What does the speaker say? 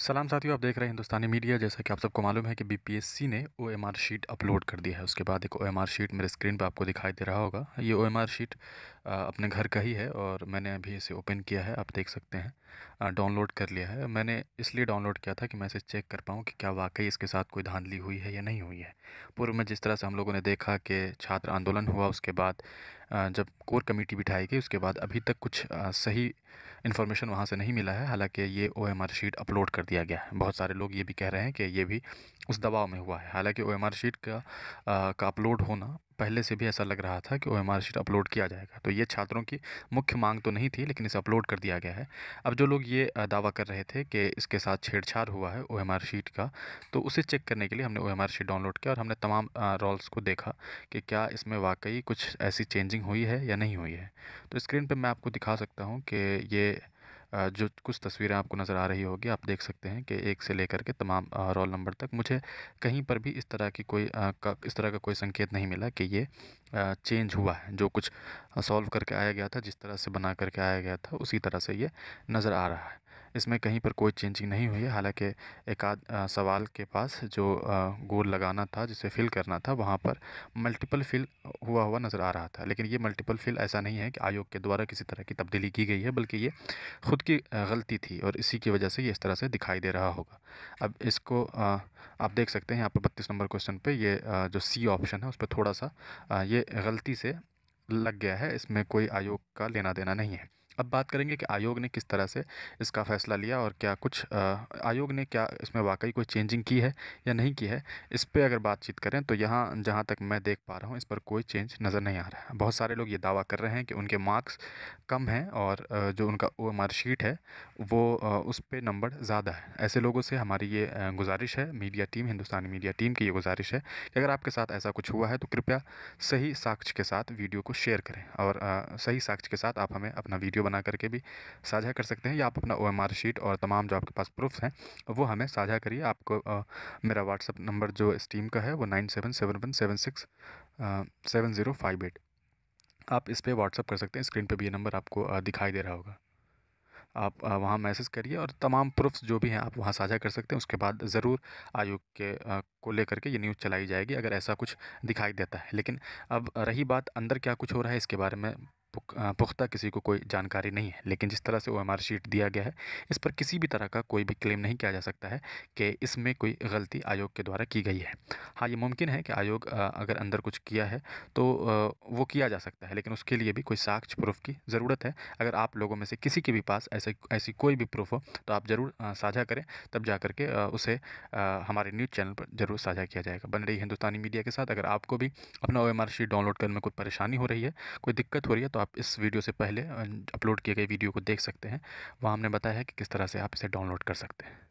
सलाम साथियों आप देख रहे हैं हिंदुस्तानी मीडिया जैसा कि आप सबको मालूम है कि बीपीएससी ने ओएमआर शीट अपलोड कर दिया है उसके बाद एक ओएमआर शीट मेरे स्क्रीन पर आपको दिखाई दे रहा होगा ये ओएमआर शीट अपने घर का ही है और मैंने अभी इसे ओपन किया है आप देख सकते हैं डाउनलोड कर लिया है मैंने इसलिए डाउनलोड किया था कि मैं इसे चेक कर पाऊँ कि क्या वाकई इसके साथ कोई धांधली हुई है या नहीं हुई है पूर्व में जिस तरह से हम लोगों ने देखा कि छात्र आंदोलन हुआ उसके बाद जब कोर कमेटी बिठाई गई उसके बाद अभी तक कुछ सही इन्फॉर्मेशन वहाँ से नहीं मिला है हालाँकि ये ओ शीट अपलोड कर कर दिया गया है बहुत सारे लोग ये भी कह रहे हैं कि ये भी उस दबाव में हुआ है हालांकि ओ शीट का आ, का अपलोड होना पहले से भी ऐसा लग रहा था कि ओ शीट अपलोड किया जाएगा तो ये छात्रों की मुख्य मांग तो नहीं थी लेकिन इसे अपलोड कर दिया गया है अब जो लोग ये दावा कर रहे थे कि इसके साथ छेड़छाड़ हुआ है ओ शीट का तो उसे चेक करने के लिए हमने ओ शीट डाउनलोड किया और हमने तमाम रोल्स को देखा कि क्या इसमें वाकई कुछ ऐसी चेंजिंग हुई है या नहीं हुई है तो स्क्रीन पर मैं आपको दिखा सकता हूँ कि ये जो कुछ तस्वीरें आपको नज़र आ रही होगी आप देख सकते हैं कि एक से लेकर के तमाम रोल नंबर तक मुझे कहीं पर भी इस तरह की कोई इस तरह का कोई संकेत नहीं मिला कि ये चेंज हुआ है जो कुछ सॉल्व करके आया गया था जिस तरह से बना करके आया गया था उसी तरह से ये नज़र आ रहा है इसमें कहीं पर कोई चेंजिंग नहीं हुई है हालांकि एक आध सवाल के पास जो गोल लगाना था जिसे फिल करना था वहाँ पर मल्टीपल फिल हुआ हुआ नज़र आ रहा था लेकिन ये मल्टीपल फिल ऐसा नहीं है कि आयोग के द्वारा किसी तरह की तब्दीली की गई है बल्कि ये खुद की गलती थी और इसी की वजह से ये इस तरह से दिखाई दे रहा होगा अब इसको आप देख सकते हैं यहाँ पर बत्तीस नंबर क्वेश्चन पर ये जो सी ऑप्शन है उस पर थोड़ा सा ये गलती से लग गया है इसमें कोई आयोग का लेना देना नहीं है अब बात करेंगे कि आयोग ने किस तरह से इसका फ़ैसला लिया और क्या कुछ आयोग ने क्या इसमें वाकई कोई चेंजिंग की है या नहीं की है इस पर अगर बातचीत करें तो यहाँ जहाँ तक मैं देख पा रहा हूँ इस पर कोई चेंज नज़र नहीं आ रहा है बहुत सारे लोग ये दावा कर रहे हैं कि उनके मार्क्स कम हैं और जो उनका ओ शीट है वो उस पर नंबर ज़्यादा है ऐसे लोगों से हमारी ये गुजारिश है media team Hindustani media team की ये गुजारिश है कि अगर आपके साथ ऐसा कुछ हुआ है तो कृपया सही साक्ष्य के साथ वीडियो को शेयर करें और सही साक्ष्य के साथ आप हमें अपना वीडियो वीडियो बना करके भी साझा कर सकते हैं या आप अपना ओ शीट और तमाम जो आपके पास प्रूफ्स हैं वो हमें साझा करिए आपको आ, मेरा व्हाट्सअप नंबर जो स्टीम का है वो नाइन सेवन आप इस पर व्हाट्सअप कर सकते हैं स्क्रीन पर भी ये नंबर आपको दिखाई दे रहा होगा आप वहाँ मैसेज करिए और तमाम प्रूफ्स जो भी हैं आप वहाँ साझा कर सकते हैं उसके बाद ज़रूर आयोग के को लेकर के ये न्यूज़ चलाई जाएगी अगर ऐसा कुछ दिखाई देता है लेकिन अब रही बात अंदर क्या कुछ हो रहा है इसके बारे में पुख्ता किसी को कोई जानकारी नहीं है लेकिन जिस तरह से ओ एम शीट दिया गया है इस पर किसी भी तरह का कोई भी क्लेम नहीं किया जा सकता है कि इसमें कोई गलती आयोग के द्वारा की गई है हाँ ये मुमकिन है कि आयोग अगर अंदर कुछ किया है तो वो किया जा सकता है लेकिन उसके लिए भी कोई साक्ष्य प्रूफ की ज़रूरत है अगर आप लोगों में से किसी के भी पास ऐसे ऐसी कोई भी प्रूफ हो तो आप ज़रूर साझा करें तब जा करके उसे हमारे न्यूज़ चैनल पर ज़रूर साझा किया जाएगा बन रही हिंदुस्तानी मीडिया के साथ अगर आपको भी अपना ओ शीट डाउनलोड करने में कोई परेशानी हो रही है कोई दिक्कत हो रही है तो आप इस वीडियो से पहले अपलोड किए गए वीडियो को देख सकते हैं वहाँ हमने बताया है कि किस तरह से आप इसे डाउनलोड कर सकते हैं